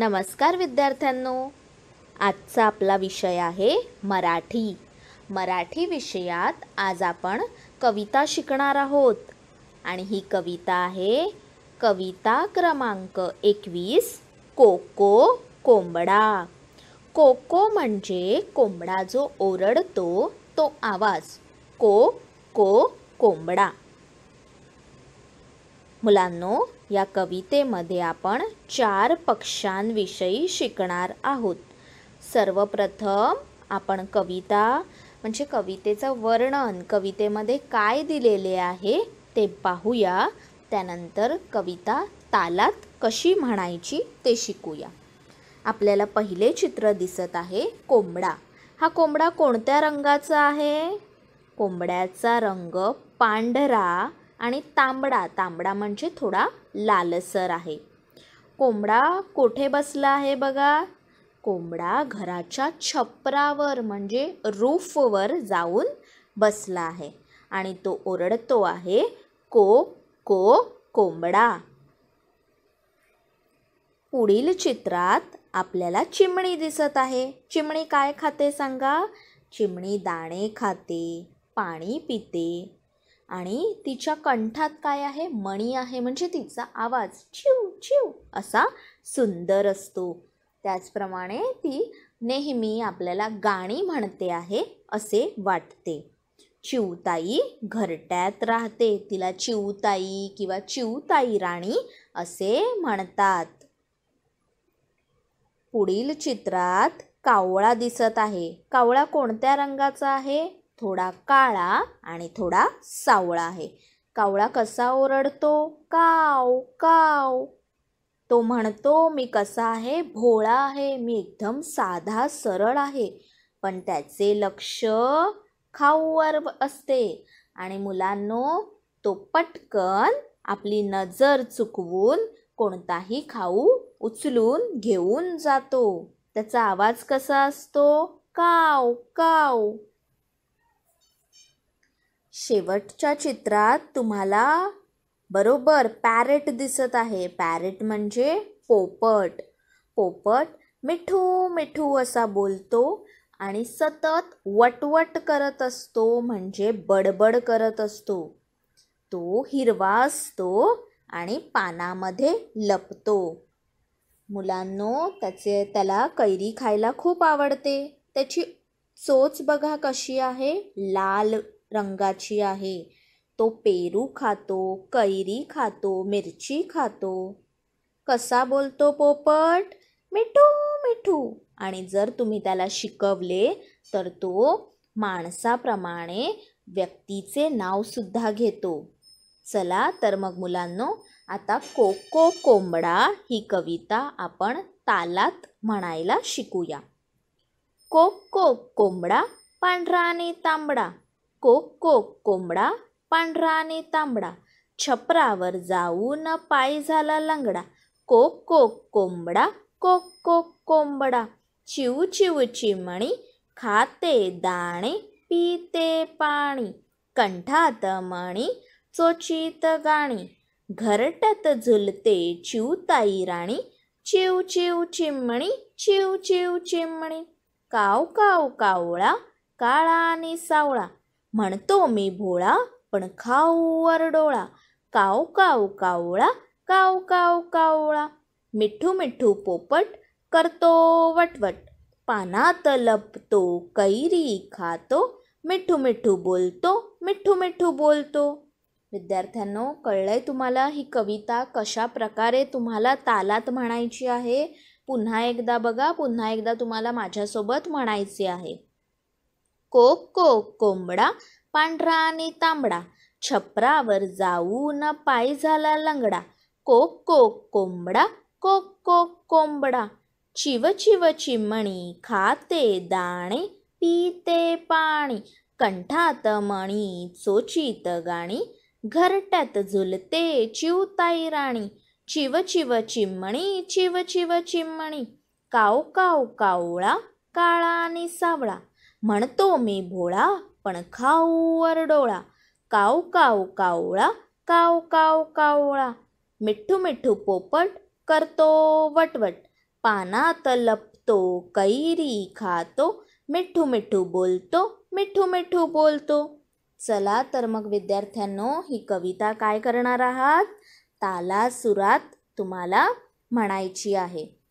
नमस्कार विद्यार्थ्यांनो आजचा आपला विषय आहे मराठी मराठी विषयात आज आपण कविता शिकणार आहोत आणि ही कविता आहे कविता क्रमांक एकवीस कोको कोंबडा कोको म्हणजे कोंबडा जो ओरडतो तो आवाज को को कोंबडा मुलांनो या कवितेमध्ये आपण चार पक्षांविषयी शिकणार आहोत सर्वप्रथम आपण कविता म्हणजे कवितेचं वर्णन कवितेमध्ये काय दिलेले आहे ते पाहूया त्यानंतर कविता तालात कशी म्हणायची ते शिकूया आपल्याला पहिले चित्र दिसत आहे कोंबडा हा कोंबडा कोणत्या रंगाचा आहे कोंबड्याचा रंग पांढरा आणि तांबडा तांबडा म्हणजे थोडा लालसर आहे कोंबडा कोठे बसला आहे बघा कोंबडा घराच्या छपरावर म्हणजे रूफवर जाऊन बसला आहे आणि तो ओरडतो आहे को को कोंबडा पुढील चित्रात आपल्याला चिमणी दिसत आहे चिमणी काय खाते सांगा चिमणी दाणे खाते पाणी पिते आणि तिच्या कंठात काय आहे मणी आहे म्हणजे तिचा आवाज चिव चिव असा सुंदर असतो त्याचप्रमाणे ती नेहमी आपल्याला गाणी म्हणते आहे असे वाटते चिवताई घरट्यात राहते तिला चिवताई किंवा चिवताई राणी असे म्हणतात पुढील चित्रात कावळा दिसत आहे कावळा कोणत्या रंगाचा आहे थोडा काळा आणि थोडा सावळा आहे कावळा कसा ओरडतो काव काव तो म्हणतो मी कसा आहे भोळा आहे मी एकदम साधा सरळ आहे पण त्याचे लक्ष खाऊवर असते आणि मुलांनो तो पटकन आपली नजर चुकवून कोणताही खाऊ उचलून घेऊन जातो त्याचा आवाज कसा असतो काव काव शेवटच्या चित्रात तुम्हाला बरोबर पॅरेट दिसत आहे पॅरेट म्हणजे पोपट पोपट मिठू मिठू असा बोलतो आणि सतत वटवट करत असतो म्हणजे बडबड करत असतो तो हिरवा असतो आणि पानामध्ये लपतो मुलांनो त्याचे त्याला कैरी खायला खूप आवडते त्याची चोच बघा कशी आहे लाल रंगाची आहे तो पेरू खातो कैरी खातो मिरची खातो कसा बोलतो पोपट मिठू मिठू आणि जर तुम्ही त्याला शिकवले तर तो माणसाप्रमाणे व्यक्तीचे नावसुद्धा घेतो चला तर मग मुलांनो आता कोको कोंबडा ही कविता आपण तालात म्हणायला शिकूया कोको कोंबडा पांढरा आणि तांबडा कोक कोक कोंबडा पांढरा आणि तांबडा छपरावर जाऊन पाय झाला लंगडा कोक कोक कोंबडा कोक कोक कोंबडा चिऊ चिऊ चिमणी खाते दाणे पिते पाणी कंठात मणी चोचित गाणी घरटत झुलते ताई राणी चिव चिव चिमणी चिव चिव चिमणी काव काव कावळा काळा आणि सावळा म्हणतो मी भोळा पण खाऊ डोळा काव काव कावळा काव काव कावळा मिठू मिठू पोपट करतो वटवट पानात लपतो कैरी खातो मिठू मिठू बोलतो मिठू मिठू बोलतो विद्यार्थ्यांनो कळलंय तुम्हाला ही कविता कशा प्रकारे तुम्हाला तालात म्हणायची आहे पुन्हा एकदा बघा पुन्हा एकदा तुम्हाला माझ्यासोबत म्हणायचे आहे कोक कोक कोंबडा पांढरा आणि तांबडा छपरावर जाऊन पाय झाला लंगडा कोक कोक कोंबडा कोक कोक कोंबडा चिव चिव चिमणी खाते दाणे पीते पाणी कंठात मणी चोचीत गाणी घरट्यात झुलते चिवताई राणी चिव चिव चिमणी चिव चिव चिमणी काव काव कावळा काळा आणि सावळा म्हणतो मी भोळा पण खाऊ वरडोळा काव काव कावळा काव काव कावळा मिठ्ठू मिठ्ठू पोपट करतो वटवट पानात लपतो कैरी खातो मिठ्ठू मिठ्ठू बोलतो मिठ्ठू मिठू बोलतो चला तर मग विद्यार्थ्यांनो ही कविता काय करणार आहात ताला सुरात तुम्हाला म्हणायची आहे